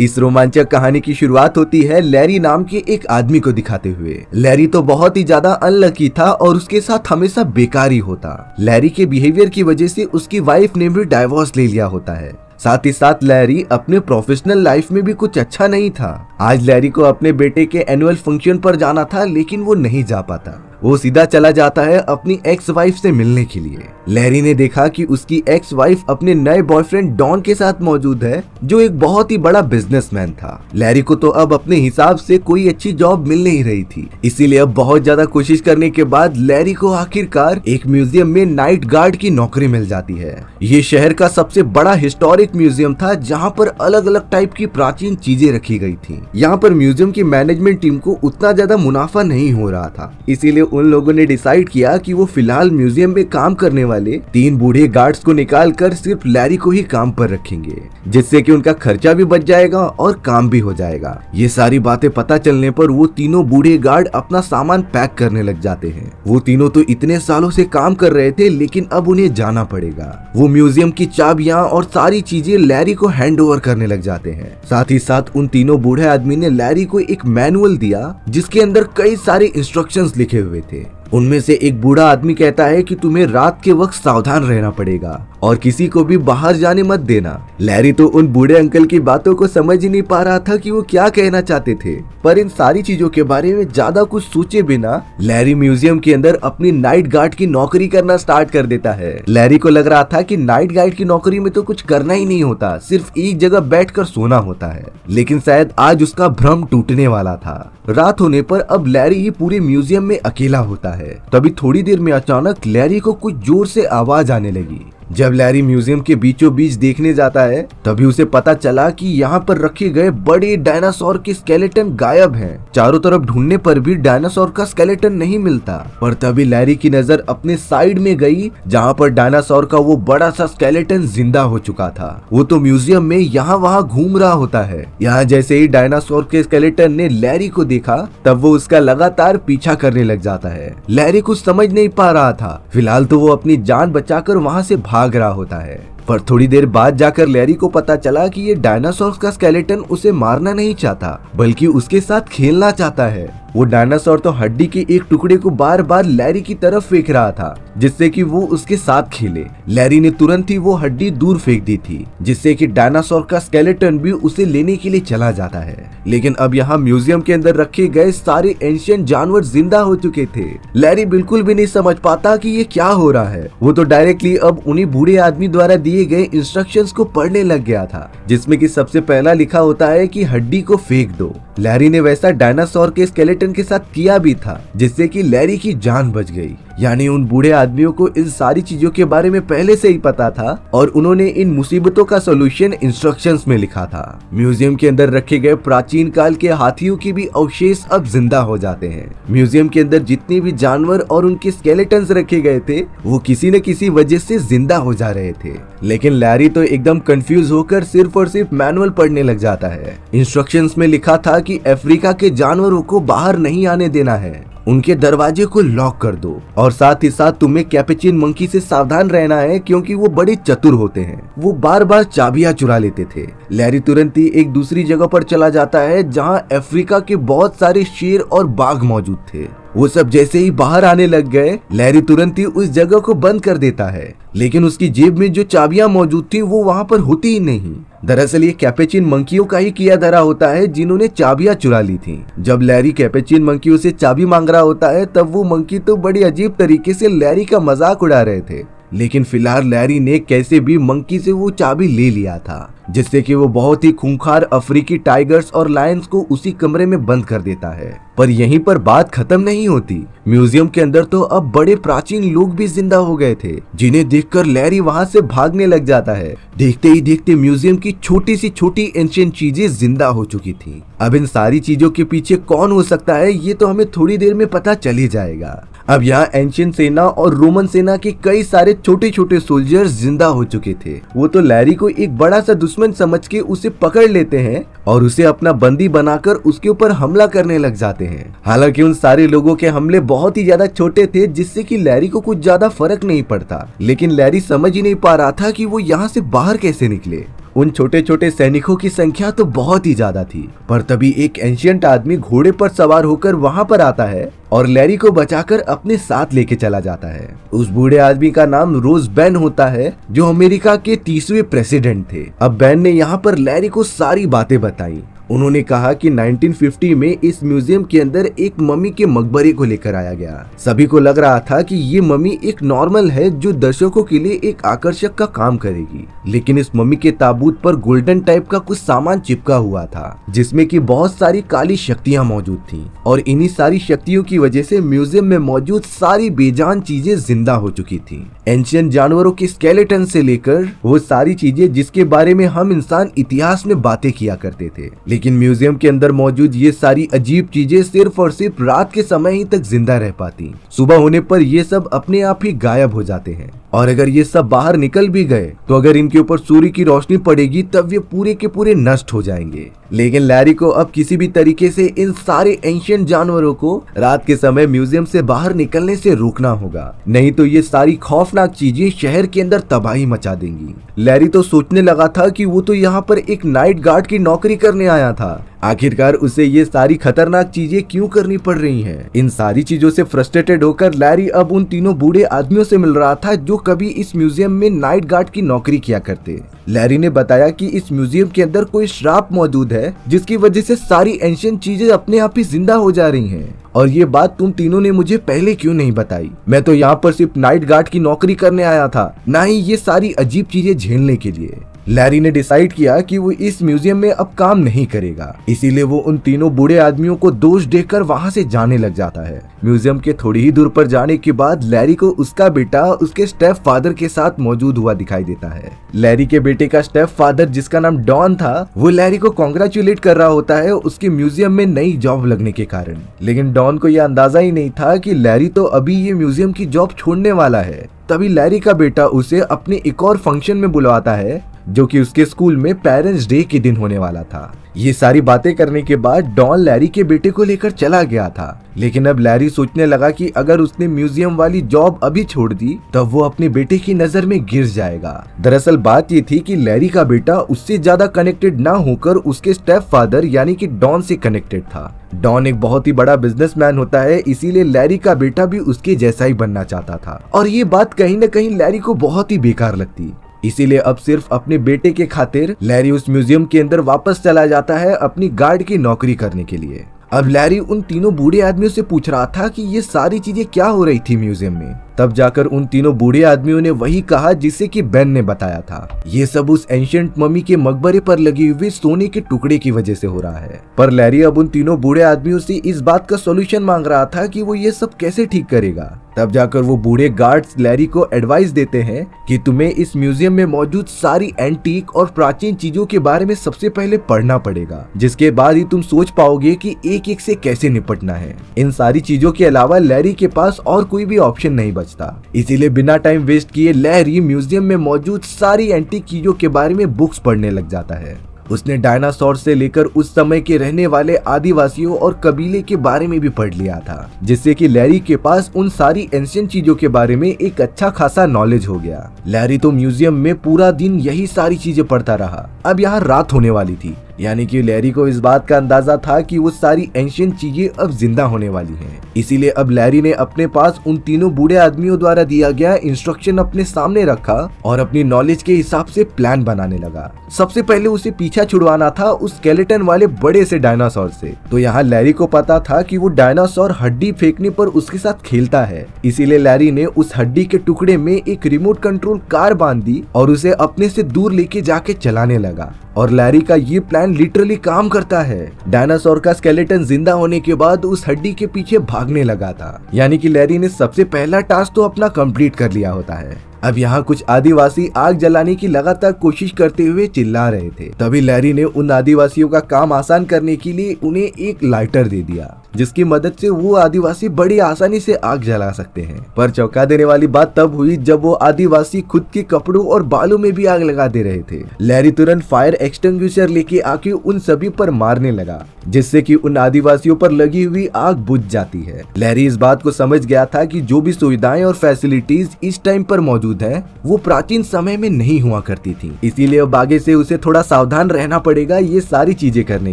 इस रोमांचक कहानी की शुरुआत होती है लैरी नाम के एक आदमी को दिखाते हुए लैरी तो बहुत ही ज्यादा अनलकी था और उसके साथ हमेशा बेकारी होता लैरी के बिहेवियर की वजह से उसकी वाइफ ने भी डाइवोर्स ले लिया होता है साथ ही साथ लैरी अपने प्रोफेशनल लाइफ में भी कुछ अच्छा नहीं था आज लैरी को अपने बेटे के एनुअल फंक्शन पर जाना था लेकिन वो नहीं जा पाता वो सीधा चला जाता है अपनी एक्स वाइफ से मिलने के लिए लैरी ने देखा कि उसकी एक्स वाइफ अपने नए बॉयफ्रेंड डॉन के साथ मौजूद है जो एक बहुत ही बड़ा बिजनेसमैन था लैरी को तो अब अपने हिसाब से कोई अच्छी जॉब मिल नहीं रही थी इसीलिए अब बहुत ज्यादा कोशिश करने के बाद लैरी को आखिरकार एक म्यूजियम में नाइट गार्ड की नौकरी मिल जाती है ये शहर का सबसे बड़ा हिस्टोरिक म्यूजियम था जहाँ पर अलग अलग टाइप की प्राचीन चीजें रखी गई थी यहाँ पर म्यूजियम की मैनेजमेंट टीम को उतना ज्यादा मुनाफा नहीं हो रहा था इसीलिए उन लोगों ने डिसाइड किया कि वो फिलहाल म्यूजियम में काम करने वाले तीन बूढ़े गार्ड्स को निकाल कर सिर्फ लैरी को ही काम पर रखेंगे जिससे कि उनका खर्चा भी बच जाएगा और काम भी हो जाएगा ये सारी बातें पता चलने पर वो तीनों बूढ़े गार्ड अपना सामान पैक करने लग जाते हैं वो तीनों तो इतने सालों से काम कर रहे थे लेकिन अब उन्हें जाना पड़ेगा वो म्यूजियम की चाबियां और सारी चीजें लैरी को हैंड ओवर करने लग जाते हैं साथ ही साथ उन तीनों बूढ़े आदमी ने लैरी को एक मैनुअल दिया जिसके अंदर कई सारे इंस्ट्रक्शंस लिखे हुए Atrévete उनमें से एक बूढ़ा आदमी कहता है कि तुम्हें रात के वक्त सावधान रहना पड़ेगा और किसी को भी बाहर जाने मत देना लैरी तो उन बूढ़े अंकल की बातों को समझ ही नहीं पा रहा था कि वो क्या कहना चाहते थे पर इन सारी चीजों के बारे में ज्यादा कुछ सोचे बिना लैरी म्यूजियम के अंदर अपनी नाइट गार्ड की नौकरी करना स्टार्ट कर देता है लैरी को लग रहा था की नाइट गार्ड की नौकरी में तो कुछ करना ही नहीं होता सिर्फ एक जगह बैठ कर सोना होता है लेकिन शायद आज उसका भ्रम टूटने वाला था रात होने पर अब लैरी ही पूरे म्यूजियम में अकेला होता है है तभी थोड़ी देर में अचानक लैरी को कुछ जोर से आवाज आने लगी जब लैरी म्यूजियम के बीचों बीच देखने जाता है तभी उसे पता चला कि यहाँ पर रखे गए बड़े डायनासोर के स्केलेटन गायब हैं। चारों तरफ ढूंढने पर भी डायनासोर का स्केलेटन नहीं मिलता पर तभी लैरी की नजर अपने साइड में गई जहाँ पर डायनासोर का वो बड़ा सा स्केलेटन जिंदा हो चुका था वो तो म्यूजियम में यहाँ वहाँ घूम रहा होता है यहाँ जैसे ही डायनासोर के स्केलेटन ने लैरी को देखा तब वो उसका लगातार पीछा करने लग जाता है लैरी कुछ समझ नहीं पा रहा था फिलहाल तो वो अपनी जान बचाकर वहाँ से भाग भाग रहा होता है पर थोड़ी देर बाद जाकर लैरी को पता चला कि ये डायनासोर का स्केलेटन उसे मारना नहीं चाहता बल्कि उसके साथ खेलना चाहता है वो डायनासोर तो हड्डी के एक टुकड़े को बार बार लैरी की तरफ फेंक रहा था जिससे कि वो उसके साथ खेले लैरी ने तुरंत ही वो हड्डी दूर फेंक दी थी जिससे कि डायनासोर का स्केलेटन भी उसे लेने के लिए चला जाता है लेकिन अब यहाँ म्यूजियम के अंदर रखे गए सारे एंशियंट जानवर जिंदा हो चुके थे लैरी बिल्कुल भी नहीं समझ पाता की ये क्या हो रहा है वो तो डायरेक्टली अब उन्ही बूढ़े आदमी द्वारा दिए दिए गए इंस्ट्रक्शंस को पढ़ने लग गया था जिसमें कि सबसे पहला लिखा होता है कि हड्डी को फेंक दो लैरी ने वैसा डायनासोर के स्केलेटन के साथ किया भी था जिससे कि लैरी की जान बच गई यानी उन बूढ़े आदमियों को इन सारी चीजों के बारे में पहले से ही पता था और उन्होंने इन मुसीबतों का सोल्यूशन इंस्ट्रक्शंस में लिखा था म्यूजियम के अंदर रखे गए प्राचीन काल के हाथियों की भी अवशेष अब जिंदा हो जाते हैं म्यूजियम के अंदर जितने भी जानवर और उनके स्केलेटन रखे गए थे वो किसी न किसी वजह से जिंदा हो जा रहे थे लेकिन लैरी तो एकदम कंफ्यूज होकर सिर्फ और सिर्फ मैनुअल पढ़ने लग जाता है इंस्ट्रक्शन में लिखा था कि अफ्रीका के जानवरों को बाहर नहीं आने देना है उनके दरवाजे को लॉक कर दो और साथ ही साथ तुम्हें कैपेचिन मंकी से सावधान रहना है क्योंकि वो बड़े चतुर होते हैं वो बार बार चाबियां चुरा लेते थे लैरी तुरंत ही एक दूसरी जगह पर चला जाता है जहाँ अफ्रीका के बहुत सारे शेर और बाघ मौजूद थे वो सब जैसे ही बाहर आने लग गए लैरी तुरंत ही उस जगह को बंद कर देता है लेकिन उसकी जेब में जो चाबियां मौजूद थी वो वहां पर होती ही नहीं दरअसल ये कैपेचिन मंकियों का ही किया धरा होता है जिन्होंने चाबियां चुरा ली थी जब लैरी कैपेचिन मंकियों से चाबी मांग रहा होता है तब वो मंकी तो बड़ी अजीब तरीके से लैरी का मजाक उड़ा रहे थे लेकिन फिलहाल लैरी ने कैसे भी मंकी से वो चाबी ले लिया था जिससे कि वो बहुत ही खूंखार अफ्रीकी टाइगर्स और लायंस को उसी कमरे में बंद कर देता है पर यहीं पर बात खत्म नहीं होती म्यूजियम के अंदर तो अब बड़े प्राचीन लोग भी जिंदा हो गए थे जिन्हें देखकर लैरी वहां से भागने लग जाता है देखते ही देखते म्यूजियम की छोटी सी छोटी एंशियंट चीजें जिंदा हो चुकी थी अब इन सारी चीजों के पीछे कौन हो सकता है ये तो हमें थोड़ी देर में पता चल ही जाएगा अब यहाँ एंशियन सेना और रोमन सेना के कई सारे छोटे छोटे सोल्जर्स जिंदा हो चुके थे वो तो लैरी को एक बड़ा सा दुश्मन समझ के उसे पकड़ लेते हैं और उसे अपना बंदी बनाकर उसके ऊपर हमला करने लग जाते हैं हालांकि उन सारे लोगों के हमले बहुत ही ज्यादा छोटे थे जिससे कि लैरी को कुछ ज्यादा फर्क नहीं पड़ता लेकिन लैरी समझ ही नहीं पा रहा था कि वो यहाँ से बाहर कैसे निकले उन छोटे छोटे सैनिकों की संख्या तो बहुत ही ज्यादा थी पर तभी एक एंशियंट आदमी घोड़े पर सवार होकर वहाँ पर आता है और लैरी को बचाकर अपने साथ लेके चला जाता है उस बूढ़े आदमी का नाम रोज बैन होता है जो अमेरिका के तीसवे प्रेसिडेंट थे अब बैन ने यहाँ पर लैरी को सारी बातें बताई उन्होंने कहा कि 1950 में इस म्यूजियम के अंदर एक मम्मी के मकबरे को लेकर आया गया सभी को लग रहा था कि ये मम्मी एक नॉर्मल है जो दर्शकों के लिए एक आकर्षक का काम करेगी लेकिन इस मम्मी के ताबूत पर गोल्डन टाइप का कुछ सामान चिपका हुआ था जिसमे की बहुत सारी काली शक्तियाँ मौजूद थी और इन्ही सारी शक्तियों की वजह से म्यूजियम में मौजूद सारी बेजान चीजें जिंदा हो चुकी थी एंशियन जानवरों के स्केलेटन से लेकर वो सारी चीजें जिसके बारे में हम इंसान इतिहास में बातें किया करते थे लेकिन म्यूजियम के अंदर मौजूद ये सारी अजीब चीजें सिर्फ और सिर्फ रात के समय ही तक जिंदा रह पाती सुबह होने पर ये सब अपने आप ही गायब हो जाते हैं और अगर ये सब बाहर निकल भी गए तो अगर इनके ऊपर सूर्य की रोशनी पड़ेगी तब ये पूरे के पूरे नष्ट हो जाएंगे लेकिन लैरी को अब किसी भी तरीके से इन सारे एंशियंट जानवरों को रात के समय म्यूजियम से बाहर निकलने से रोकना होगा नहीं तो ये सारी खौफनाक चीजें शहर के अंदर तबाही मचा देंगी लैरी तो सोचने लगा था कि वो तो यहाँ पर एक नाइट गार्ड की नौकरी करने आया था आखिरकार उसे ये सारी खतरनाक चीजें क्यों करनी पड़ रही हैं? इन सारी चीजों से फ्रस्ट्रेटेड होकर लैरी अब उन तीनों बूढ़े आदमियों से मिल रहा था जो कभी इस म्यूजियम में नाइट गार्ड की नौकरी किया करते लैरी ने बताया कि इस म्यूजियम के अंदर कोई श्राप मौजूद है जिसकी वजह से सारी एंशियंट चीजें अपने आप ही जिंदा हो जा रही है और ये बात तुम तीनों ने मुझे पहले क्यों नहीं बताई मैं तो यहाँ पर सिर्फ नाइट गार्ड की नौकरी करने आया था ना ही ये सारी अजीब चीजें झेलने के लिए लैरी ने डिसाइड किया कि वो इस म्यूजियम में अब काम नहीं करेगा इसीलिए वो उन तीनों बूढ़े आदमियों को दोष देकर वहाँ से जाने लग जाता है म्यूजियम के थोड़ी ही दूर पर जाने के बाद लैरी को उसका बेटा उसके स्टेप फादर के साथ मौजूद हुआ दिखाई देता है लैरी के बेटे का स्टेप फादर जिसका नाम डॉन था वो लैरी को कॉन्ग्रेचुलेट कर रहा होता है उसके म्यूजियम में नई जॉब लगने के कारण लेकिन डॉन को यह अंदाजा ही नहीं था की लैरी तो अभी ये म्यूजियम की जॉब छोड़ने वाला है तभी लैरी का बेटा उसे अपने एक और फंक्शन में बुलवाता है जो कि उसके स्कूल में पेरेंट्स डे के दिन होने वाला था ये सारी बातें करने के बाद डॉन लैरी के बेटे को लेकर चला गया था लेकिन अब लैरी सोचने लगा कि अगर उसने म्यूजियम वाली जॉब अभी छोड़ दी तब वो अपने बेटे की नजर में गिर जाएगा दरअसल बात ये थी कि लैरी का बेटा उससे ज्यादा कनेक्टेड ना होकर उसके स्टेप फादर यानी कि डॉन से कनेक्टेड था डॉन एक बहुत ही बड़ा बिजनेसमैन होता है इसीलिए लैरी का बेटा भी उसके जैसा ही बनना चाहता था और ये बात कहीं न कहीं लैरी को बहुत ही बेकार लगती इसीलिए अब सिर्फ अपने बेटे के खातिर लैरी उस म्यूजियम के अंदर वापस चला जाता है अपनी गार्ड की नौकरी करने के लिए अब लैरी उन तीनों बूढ़े आदमियों से पूछ रहा था कि ये सारी चीजें क्या हो रही थी म्यूजियम में तब जाकर उन तीनों बूढ़े आदमियों ने वही कहा जिसे कि बेन ने बताया था ये सब उस एंशियंट मम्मी के मकबरे पर लगी हुई सोने के टुकड़े की वजह से हो रहा है पर लैरी अब उन तीनों बूढ़े आदमियों से इस बात का सोल्यूशन मांग रहा था की वो ये सब कैसे ठीक करेगा तब जाकर वो बूढ़े गार्ड्स लैरी को एडवाइस देते हैं कि तुम्हें इस म्यूजियम में मौजूद सारी एंटीक और प्राचीन चीजों के बारे में सबसे पहले पढ़ना पड़ेगा जिसके बाद ही तुम सोच पाओगे कि एक एक से कैसे निपटना है इन सारी चीजों के अलावा लैरी के पास और कोई भी ऑप्शन नहीं बचा पहुंचता इसीलिए बिना टाइम वेस्ट किए लहरी म्यूजियम में मौजूद सारी एंटी चीजों के बारे में बुक्स पढ़ने लग जाता है उसने डायनासोर से लेकर उस समय के रहने वाले आदिवासियों और कबीले के बारे में भी पढ़ लिया था जिससे कि लैरी के पास उन सारी एंशियंट चीजों के बारे में एक अच्छा खासा नॉलेज हो गया लैरी तो म्यूजियम में पूरा दिन यही सारी चीजें पढ़ता रहा अब यहाँ रात होने वाली थी यानी कि लैरी को इस बात का अंदाजा था कि वो सारी एंशियंट चीजें अब जिंदा होने वाली हैं इसीलिए अब लैरी ने अपने पास उन तीनों बूढ़े आदमियों द्वारा दिया गया इंस्ट्रक्शन अपने सामने रखा और अपनी नॉलेज के हिसाब से प्लान बनाने लगा सबसे पहले उसे पीछा छुड़वाना था उस स्केलेटन वाले बड़े से डायनासोर से तो यहाँ लैरी को पता था कि वो डायनासोर हड्डी फेंकने पर उसके साथ खेलता है इसीलिए लैरी ने उस हड्डी के टुकड़े में एक रिमोट कंट्रोल कार बांध दी और उसे अपने से दूर लेके जाके चलाने लगा और लैरी का ये प्लान लिटरली काम करता है डायनासोर का स्केलेटन जिंदा होने के बाद उस हड्डी के पीछे भागने लगा था यानी कि लैरी ने सबसे पहला टास्क तो अपना कंप्लीट कर लिया होता है अब यहाँ कुछ आदिवासी आग जलाने की लगातार कोशिश करते हुए चिल्ला रहे थे तभी लैरी ने उन आदिवासियों का काम आसान करने के लिए उन्हें एक लाइटर दे दिया जिसकी मदद से वो आदिवासी बड़ी आसानी से आग जला सकते हैं पर चौंका देने वाली बात तब हुई जब वो आदिवासी खुद के कपड़ों और बालों में भी आग लगा दे रहे थे लैरी तुरंत फायर एक्सटिंग लेके आके उन सभी पर मारने लगा जिससे कि उन आदिवासियों पर लगी हुई आग बुझ जाती है लैरी इस बात को समझ गया था कि जो भी सुविधाएं और फैसिलिटीज इस टाइम पर मौजूद मौजूद है वो प्राचीन समय में नहीं हुआ करती थी इसीलिए अब आगे से उसे थोड़ा सावधान रहना पड़ेगा ये सारी चीजें करने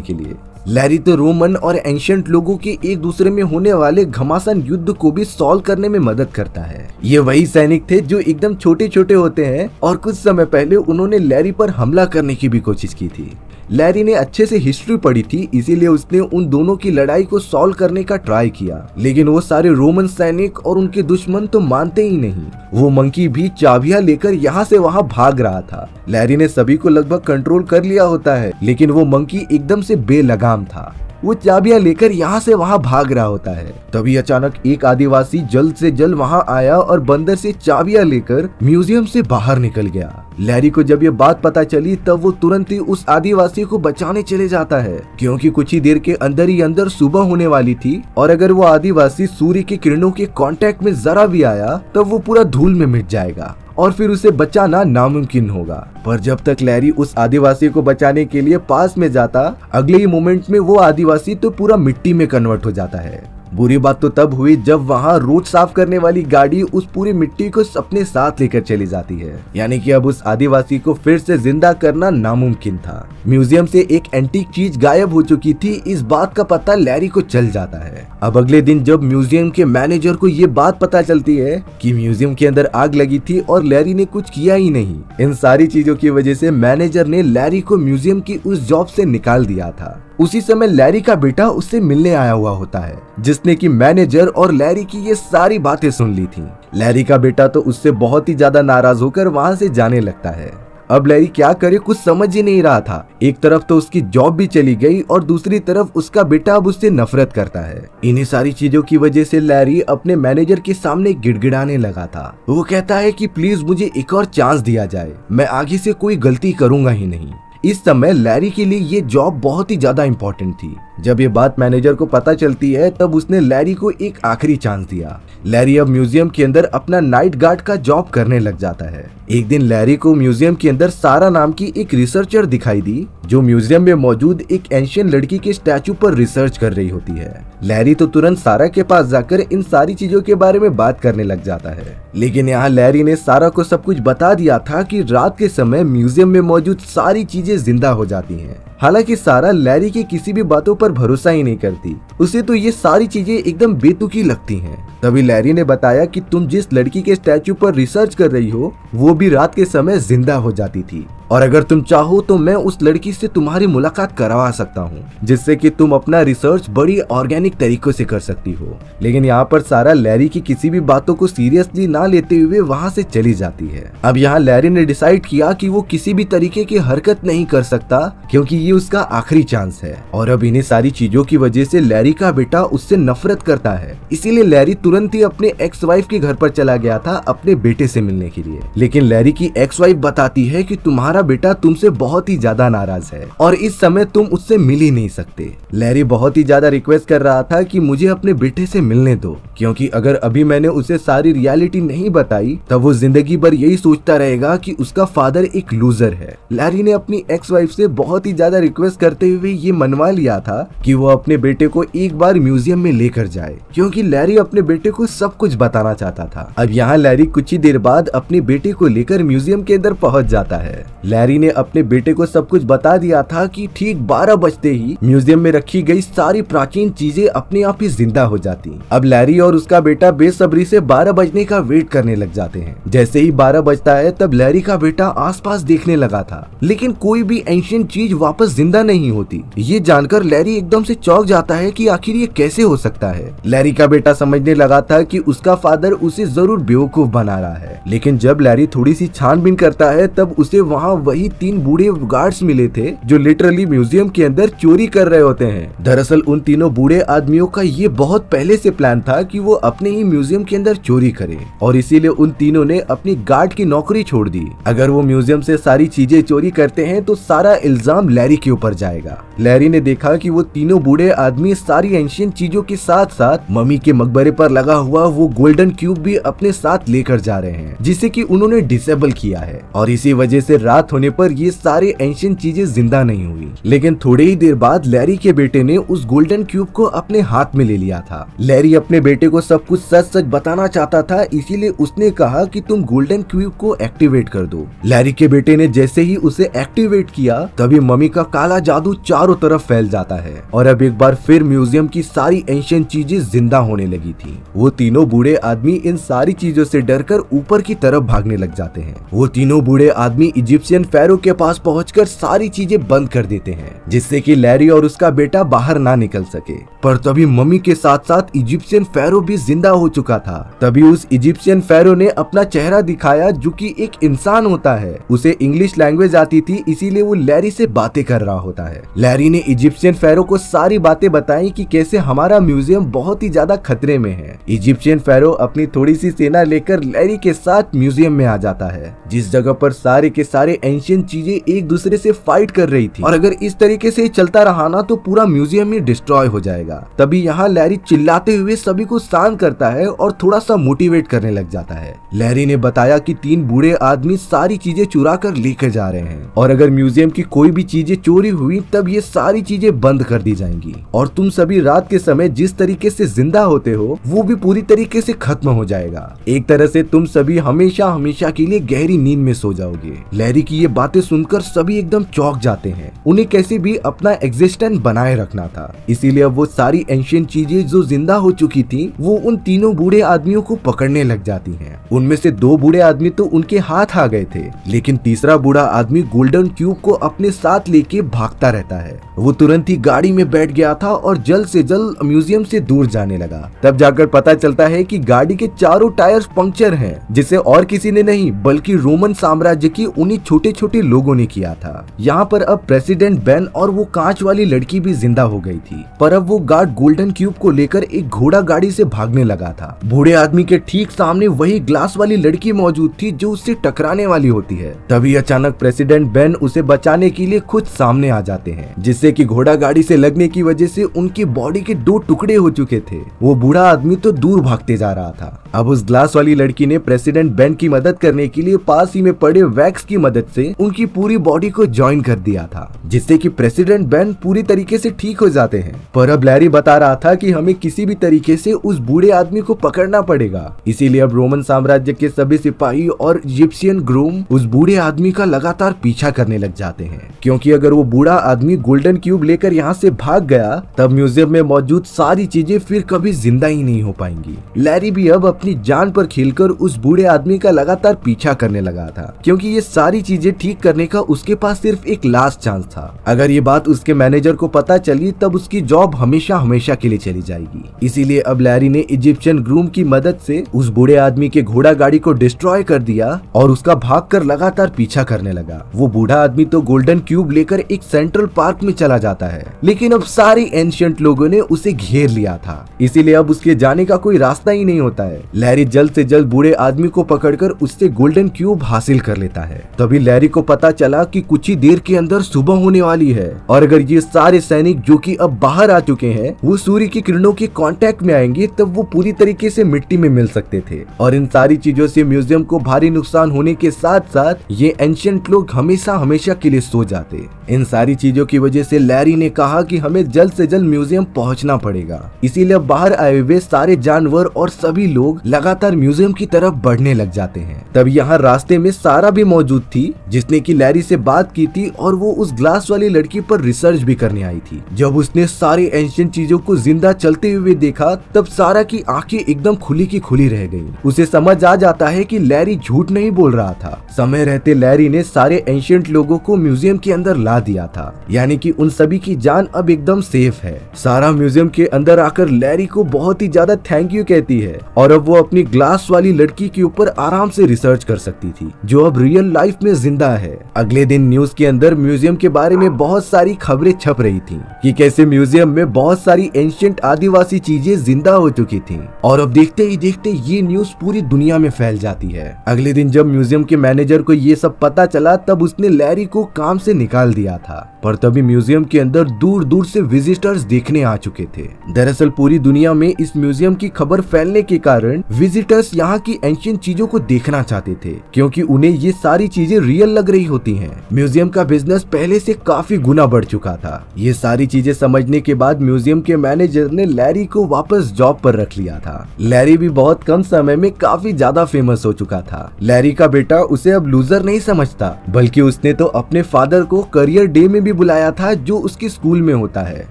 के लिए लैरी तो रोमन और एंशंट लोगों के एक दूसरे में होने वाले घमासान युद्ध को भी सॉल्व करने में मदद करता है ये वही सैनिक थे जो एकदम छोटे छोटे होते हैं और कुछ समय पहले उन्होंने लैरी पर हमला करने की भी कोशिश की थी लैरी ने अच्छे से हिस्ट्री पढ़ी थी इसीलिए उसने उन दोनों की लड़ाई को सॉल्व करने का ट्राई किया लेकिन वो सारे रोमन सैनिक और उनके दुश्मन तो मानते ही नहीं वो मंकी भी चाबियां लेकर यहाँ से वहाँ भाग रहा था लैरी ने सभी को लगभग कंट्रोल कर लिया होता है लेकिन वो मंकी एकदम से बेलगाम था वो चाबियां लेकर यहाँ से वहाँ भाग रहा होता है तभी अचानक एक आदिवासी जल्द से जल्द वहाँ आया और बंदर से चाबियां लेकर म्यूजियम से बाहर निकल गया लहरी को जब ये बात पता चली तब वो तुरंत ही उस आदिवासी को बचाने चले जाता है क्योंकि कुछ ही देर के अंदर ही अंदर सुबह होने वाली थी और अगर वो आदिवासी सूर्य की किरणों के कांटेक्ट में जरा भी आया तब वो पूरा धूल में मिट जाएगा और फिर उसे बचाना नामुमकिन होगा पर जब तक लैरी उस आदिवासी को बचाने के लिए पास में जाता अगले ही मोमेंट में वो आदिवासी तो पूरा मिट्टी में कन्वर्ट हो जाता है बुरी बात तो तब हुई जब वहाँ रोड साफ करने वाली गाड़ी उस पूरी मिट्टी को अपने साथ लेकर चली जाती है यानी कि अब उस आदिवासी को फिर से जिंदा करना नामुमकिन था म्यूजियम से एक एंटीक चीज गायब हो चुकी थी इस बात का पता लैरी को चल जाता है अब अगले दिन जब म्यूजियम के मैनेजर को ये बात पता चलती है कि म्यूजियम के अंदर आग लगी थी और लैरी ने कुछ किया ही नहीं इन सारी चीजों की वजह से मैनेजर ने लैरी को म्यूजियम की उस जॉब से निकाल दिया था उसी समय लैरी का बेटा उससे मिलने आया हुआ होता है जिसने कि मैनेजर और लैरी की ये सारी बातें सुन ली थी लैरी का बेटा तो उससे बहुत ही ज्यादा नाराज होकर वहाँ से जाने लगता है अब लैरी क्या करे कुछ समझ ही नहीं रहा था एक तरफ तो उसकी जॉब भी चली गई और दूसरी तरफ उसका बेटा अब उससे नफरत करता है इन्हीं सारी चीजों की वजह से लैरी अपने मैनेजर के सामने गिड़गिड़ाने लगा था वो कहता है कि प्लीज मुझे एक और चांस दिया जाए मैं आगे से कोई गलती करूंगा ही नहीं इस समय लैरी के लिए ये जॉब बहुत ही ज्यादा इंपॉर्टेंट थी जब ये बात मैनेजर को पता चलती है तब उसने लैरी को एक आखिरी चांस दिया लैरी अब म्यूजियम के अंदर अपना नाइट गार्ड का जॉब करने लग जाता है एक दिन लैरी को म्यूजियम के अंदर सारा नाम की एक रिसर्चर दिखाई दी जो म्यूजियम में मौजूद एक एंशियन लड़की के स्टैचू पर रिसर्च कर रही होती है लैरी तो तुरंत सारा के पास जाकर इन सारी चीजों के बारे में बात करने लग जाता है लेकिन यहाँ लैरी ने सारा को सब कुछ बता दिया था कि रात के समय म्यूजियम में मौजूद सारी चीजें जिंदा हो जाती हैं हालांकि सारा लैरी की किसी भी बातों पर भरोसा ही नहीं करती उसे तो ये सारी चीजें एकदम बेतुकी लगती हैं। तभी लैरी ने बताया कि तुम जिस लड़की के स्टैचू पर रिसर्च कर रही हो वो भी रात के समय जिंदा हो जाती थी और अगर तुम चाहो तो मैं उस लड़की से तुम्हारी मुलाकात करवा सकता हूँ जिससे कि तुम अपना रिसर्च बड़ी ऑर्गेनिक तरीकों से कर सकती हो लेकिन यहाँ पर सारा लैरी की किसी भी बातों को सीरियसली ना लेते हुए वहाँ से चली जाती है अब यहाँ लैरी ने डिसाइड किया कि वो किसी भी तरीके की हरकत नहीं कर सकता क्योंकि ये उसका आखिरी चांस है और अब इन्हीं सारी चीजों की वजह से लैरी का बेटा उससे नफरत करता है इसीलिए लैरी तुरंत ही अपने एक्स वाइफ के घर पर चला गया था अपने बेटे से मिलने के लिए लेकिन लैरी की एक्स वाइफ बताती है कि तुम्हारा बेटा तुमसे बहुत ही ज्यादा नाराज है और इस समय तुम उससे मिल ही नहीं सकते लैरी बहुत ही ज्यादा रिक्वेस्ट कर रहा था की मुझे अपने बेटे ऐसी मिलने दो क्यूँकी अगर अभी मैंने उसे सारी रियालिटी नहीं बताई तब वो जिंदगी भर यही सोचता रहेगा की उसका फादर एक लूजर है लैरी ने अपनी एक्स वाइफ ऐसी बहुत ही ज्यादा रिक्वेस्ट करते हुए ये मनवा लिया था कि वो अपने बेटे को एक बार म्यूजियम में लेकर जाए क्योंकि लैरी अपने बेटे को सब कुछ बताना चाहता था अब यहाँ लैरी कुछ ही देर बाद अपने बेटे को लेकर म्यूजियम के अंदर पहुँच जाता है लैरी ने अपने बेटे को सब कुछ बता दिया था की ठीक बारह बजते ही म्यूजियम में रखी गई सारी प्राचीन चीजें अपने आप ही जिंदा हो जाती अब लैरी और उसका बेटा बेसब्री ऐसी बारह बजने का वेट करने लग जाते हैं जैसे ही बारह बजता है तब लैरी का बेटा आस देखने लगा था लेकिन कोई भी एंशियंट चीज वापस वापस जिंदा नहीं होती ये जानकर लैरी एकदम से चौक जाता है कि आखिर ये कैसे हो सकता है लैरी का बेटा समझने लगा था कि उसका फादर उसे जरूर बेवकूफ बना रहा है लेकिन जब लैरी थोड़ी सी छानबीन करता है तब उसे वहाँ वही तीन बूढ़े गार्ड्स मिले थे जो लिटरली म्यूजियम के अंदर चोरी कर रहे होते हैं दरअसल उन तीनों बूढ़े आदमियों का ये बहुत पहले से प्लान था कि वो अपने ही म्यूजियम के अंदर चोरी करे और इसीलिए उन तीनों ने अपनी गार्ड की नौकरी छोड़ दी अगर वो म्यूजियम से सारी चीजें चोरी करते हैं तो सारा इल्जाम लैरी लैरी के ऊपर जाएगा लैरी ने देखा कि वो तीनों बूढ़े आदमी सारी एंशियन चीजों के साथ साथ मम्मी के मकबरे पर लगा हुआ वो गोल्डन क्यूब भी अपने साथ लेकर जा रहे हैं जिसे कि उन्होंने डिसेबल किया है और इसी वजह से रात होने पर ये सारे एंशियन चीजें जिंदा नहीं हुई लेकिन थोड़ी ही देर बाद लैरी के बेटे ने उस गोल्डन क्यूब को अपने हाथ में ले लिया था लैरी अपने बेटे को सब कुछ सच सच बताना चाहता था इसीलिए उसने कहा की तुम गोल्डन क्यूब को एक्टिवेट कर दो लैरी के बेटे ने जैसे ही उसे एक्टिवेट किया तभी मम्मी का का काला जादू चारों तरफ फैल जाता है और अब एक बार फिर म्यूजियम की सारी एंशियंट चीजें जिंदा होने लगी थी वो तीनों बूढ़े आदमी इन सारी चीजों से डरकर ऊपर की तरफ भागने लग जाते हैं वो तीनों बूढ़े आदमी इजिप्शियन फेरो के पास पहुँच सारी चीजें बंद कर देते हैं जिससे की लैरी और उसका बेटा बाहर ना निकल सके पर तभी मम्मी के साथ साथ इजिप्शियन फेरो भी जिंदा हो चुका था तभी उस इजिप्शियन फेरो ने अपना चेहरा दिखाया जो की एक इंसान होता है उसे इंग्लिश लैंग्वेज आती थी इसीलिए वो लैरी से बातें कर कर रहा होता है लहरी ने इजिप्शियन फेरो को सारी बातें बताई कि कैसे हमारा म्यूजियम बहुत ही ज्यादा खतरे में है इजिप्शियन फेरो अपनी थोड़ी सी सेना लेकर लहरी के साथ म्यूजियम में आ जाता है जिस जगह पर सारे के सारे एंशियन चीजें एक दूसरे से फाइट कर रही थी और अगर इस तरीके से चलता रहा ना तो पूरा म्यूजियम ही डिस्ट्रॉय हो जाएगा तभी यहाँ लहरी चिल्लाते हुए सभी को शांत करता है और थोड़ा सा मोटिवेट करने लग जाता है लहरी ने बताया कि तीन बूढ़े आदमी सारी चीजें चुरा कर लेकर जा रहे हैं और अगर म्यूजियम की कोई भी चीजें चोरी हुई तब ये सारी चीजें बंद कर दी जाएंगी और तुम सभी रात के समय जिस तरीके से जिंदा होते हो वो भी पूरी तरीके से खत्म हो जाएगा एक तरह से तुम सभी हमेशा हमेशा के लिए गहरी नींद में सो जाओगे लहरी की ये बातें सुनकर सभी एकदम चौक जाते हैं उन्हें कैसे भी अपना एग्जिस्टेंस बनाए रखना था इसीलिए वो सारी एंशियंट चीजें जो जिंदा हो चुकी थी वो उन तीनों बूढ़े आदमियों को पकड़ने लग जाती है उनमें से दो बूढ़े आदमी तो उनके हाथ आ गए थे लेकिन तीसरा बूढ़ा आदमी गोल्डन क्यूब को अपने साथ लेके के भागता रहता है वो तुरंत ही गाड़ी में बैठ गया था और जल्द से जल्द म्यूजियम से दूर जाने लगा तब जाकर पता चलता है कि गाड़ी के चारों टायर्स पंक्चर हैं जिसे और किसी ने नहीं बल्कि रोमन साम्राज्य की उन्हीं छोटे छोटे लोगों ने किया था यहाँ पर अब प्रेसिडेंट बेन और वो कांच वाली लड़की भी जिंदा हो गयी थी पर अब वो गार्ड गोल्डन क्यूब को लेकर एक घोड़ा गाड़ी ऐसी भागने लगा था बूढ़े आदमी के ठीक सामने वही ग्लास वाली लड़की मौजूद थी जो उससे टकराने वाली होती है तभी अचानक प्रेसिडेंट बेन उसे बचाने के लिए खुद सामने आ जाते हैं जिससे कि घोड़ा गाड़ी से लगने की वजह से उनकी बॉडी के दो टुकड़े हो चुके थे वो बूढ़ा आदमी तो दूर भागते जा रहा था अब उस ग्लास वाली लड़की ने प्रेसिडेंट बैंड की मदद करने के लिए पास ही में पड़े वैक्स की मदद से उनकी पूरी बॉडी को ज्वाइन कर दिया था जिससे की प्रेसिडेंट बैंड पूरी तरीके से ठीक हो जाते हैं पर अब लैरी बता रहा था की हमें किसी भी तरीके से उस बूढ़े आदमी को पकड़ना पड़ेगा इसीलिए अब रोमन साम्राज्य के सभी सिपाही और इजिप्सियन ग्रूम उस बूढ़े आदमी का लगातार पीछा करने लग जाते हैं क्योंकि अगर और वो बूढ़ा आदमी गोल्डन क्यूब लेकर यहाँ से भाग गया तब म्यूजियम में मौजूद सारी चीजें फिर कभी जिंदा ही नहीं हो पाएंगी लैरी भी अब अपनी जान पर खेलकर उस बूढ़े आदमी का लगातार पीछा करने लगा था क्योंकि ये सारी चीजें ठीक करने का उसके पास सिर्फ एक लास्ट चांस था अगर ये बात उसके मैनेजर को पता चली तब उसकी जॉब हमेशा हमेशा के लिए चली जाएगी इसीलिए अब लैरी ने इजिप्शियन ग्रूम की मदद से उस बूढ़े आदमी के घोड़ा गाड़ी को डिस्ट्रॉय कर दिया और उसका भाग लगातार पीछा करने लगा वो बूढ़ा आदमी तो गोल्डन क्यूब लेकर लेकर एक सेंट्रल पार्क में चला जाता है लेकिन अब सारे एंशियंट लोगों ने उसे घेर लिया था इसीलिए अब उसके जाने का कोई रास्ता ही नहीं होता है लैरी जल्द से जल्द बूढ़े आदमी को पकड़कर उससे गोल्डन क्यूब हासिल कर लेता है तभी लैरी को पता चला कि कुछ ही देर के अंदर सुबह होने वाली है और अगर ये सारे सैनिक जो कि अब बाहर आ चुके हैं वो सूर्य की किरणों के कांटेक्ट में आएंगे तब वो पूरी तरीके से मिट्टी में मिल सकते थे और इन सारी चीजों से म्यूजियम को भारी नुकसान होने के साथ साथ ये एंशियंट लोग हमेशा हमेशा के लिए सो जाते इन सारी चीजों की वजह से लैरी ने कहा कि हमें जल्द से जल्द म्यूजियम पहुंचना पड़ेगा इसीलिए बाहर आए हुए सारे जानवर और सभी लोग लगातार म्यूजियम की तरफ बढ़ने लग जाते हैं तब यहाँ रास्ते में सारा भी मौजूद थी जिसने की लैरी से बात की थी और वो उस ग्लास वाली लड़की पर रिसर्च भी करने आई थी जब उसने सारी एंशियंट चीजों को जिंदा चलते हुए देखा तब सारा की आंखें एकदम खुली की खुली रह गई उसे समझ आ जाता है की लैरी झूठ नहीं बोल रहा था समय रहते लैरी ने सारे एंशियंट लोगों को म्यूजियम के अंदर ला लगा दिया था यानी कि उन सभी की जान अब एकदम सेफ है सारा म्यूजियम के अंदर आकर लैरी को बहुत ही ज्यादा थैंक यू कहती है और अब वो अपनी ग्लास वाली लड़की के ऊपर आराम से रिसर्च कर सकती थी जो अब रियल लाइफ में जिंदा है अगले दिन न्यूज के अंदर म्यूजियम के बारे में बहुत सारी खबरें छप रही थी कि कैसे म्यूजियम में बहुत सारी एंशियंट आदिवासी चीजें जिंदा हो चुकी थी और अब देखते ही देखते ये न्यूज पूरी दुनिया में फैल जाती है अगले दिन जब म्यूजियम के मैनेजर को ये सब पता चला तब उसने लैरी को काम से निकाल दिया दिया था पर तभी म्यूजियम के अंदर दूर दूर से विजिटर्स देखने आ चुके थे दरअसल पूरी दुनिया में इस म्यूजियम की खबर फैलने के कारण विजिटर्स यहाँ की एंशियंट चीजों को देखना चाहते थे क्योंकि उन्हें ये सारी चीजें रियल लग रही होती हैं। म्यूजियम का बिजनेस पहले से काफी गुना बढ़ चुका था ये सारी चीजें समझने के बाद म्यूजियम के मैनेजर ने लैरी को वापस जॉब पर रख लिया था लैरी भी बहुत कम समय में काफी ज्यादा फेमस हो चुका था लैरी का बेटा उसे अब लूजर नहीं समझता बल्कि उसने तो अपने फादर को करियर करियर डे में भी बुलाया था जो उसके स्कूल में होता है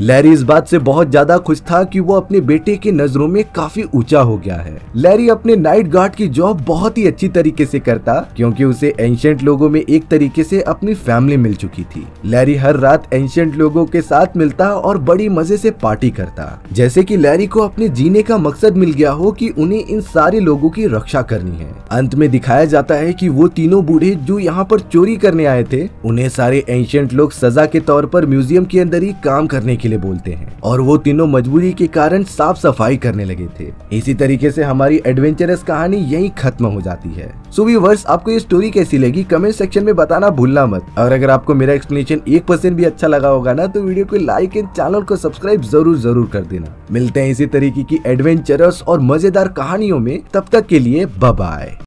लैरी इस बात से बहुत ज्यादा खुश था कि वो अपने बेटे की नजरों में काफी ऊंचा हो गया है लैरी अपने नाइट गार्ड की जॉब बहुत ही अच्छी तरीके से करता क्योंकि उसे एंशियंट लोगों में एक तरीके से अपनी फैमिली मिल चुकी थी लैरी हर रात एंशियंट लोगों के साथ मिलता और बड़ी मजे से पार्टी करता जैसे की लैरी को अपने जीने का मकसद मिल गया हो की उन्हें इन सारे लोगों की रक्षा करनी है अंत में दिखाया जाता है की वो तीनों बूढ़े जो यहाँ पर चोरी करने आए थे उन्हें सारे एंशियंट एजेंट लोग सजा के तौर पर म्यूजियम के अंदर ही काम करने के लिए बोलते हैं और वो तीनों मजबूरी के कारण साफ सफाई करने लगे थे इसी तरीके से हमारी एडवेंचरस कहानी यही खत्म हो जाती है सो व्यूवर्स आपको ये स्टोरी कैसी लगी कमेंट सेक्शन में बताना भूलना मत और अगर आपको मेरा एक्सप्लेनेशन एक परसेंट भी अच्छा लगा होगा ना तो वीडियो को लाइक एंड चैनल को सब्सक्राइब जरूर जरूर कर देना मिलते हैं इसी तरीके की एडवेंचरस और मजेदार कहानियों में तब तक के लिए बाय